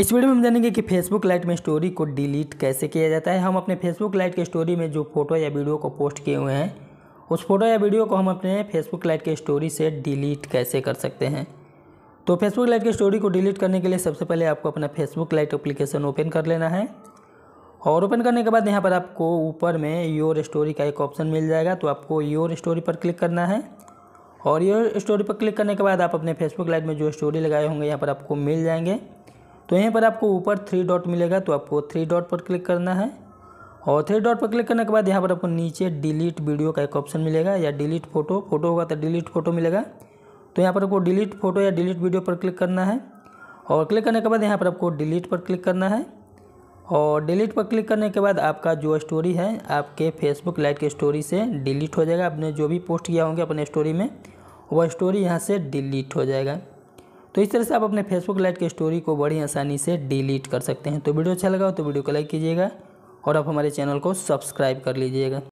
इस वीडियो में हम जानेंगे कि फेसबुक लाइट में स्टोरी को डिलीट कैसे किया जाता है हम अपने फेसबुक लाइट के स्टोरी में जो फोटो या वीडियो को पोस्ट किए हुए हैं उस फोटो या वीडियो को हम अपने फेसबुक लाइट के स्टोरी से डिलीट कैसे कर सकते हैं तो फेसबुक लाइट के स्टोरी को डिलीट करने के लिए सबसे पहले आपको अपना फेसबुक लाइट अप्लीकेशन ओपन कर लेना है और ओपन करने के बाद यहाँ पर आपको ऊपर में योर स्टोरी का एक ऑप्शन मिल जाएगा तो आपको योर स्टोरी पर क्लिक करना है और योर स्टोरी पर क्लिक करने के बाद आप अपने फेसबुक लाइट में जो स्टोरी लगाए होंगे यहाँ पर आपको मिल जाएंगे तो यहीं पर आपको ऊपर थ्री डॉट मिलेगा तो आपको थ्री डॉट पर क्लिक करना है और थ्री डॉट पर क्लिक करने के बाद यहाँ पर आपको नीचे डिलीट वीडियो का एक ऑप्शन मिलेगा या डिलीट फोटो फोटो होगा तो डिलीट फोटो मिलेगा तो यहाँ पर आपको डिलीट फोटो या डिलीट वीडियो पर क्लिक करना है और क्लिक करने के बाद यहाँ पर आपको डिलीट पर क्लिक करना है और डिलीट पर क्लिक करने के बाद आपका जो स्टोरी है आपके फेसबुक लाइट के स्टोरी से डिलीट हो जाएगा आपने जो भी पोस्ट किया होंगे अपने स्टोरी में वह स्टोरी यहाँ से डिलीट हो जाएगा तो इस तरह से आप अपने फेसबुक लाइट की स्टोरी को बड़ी आसानी से डिलीट कर सकते हैं तो वीडियो अच्छा लगा हो तो वीडियो को लाइक कीजिएगा और आप हमारे चैनल को सब्सक्राइब कर लीजिएगा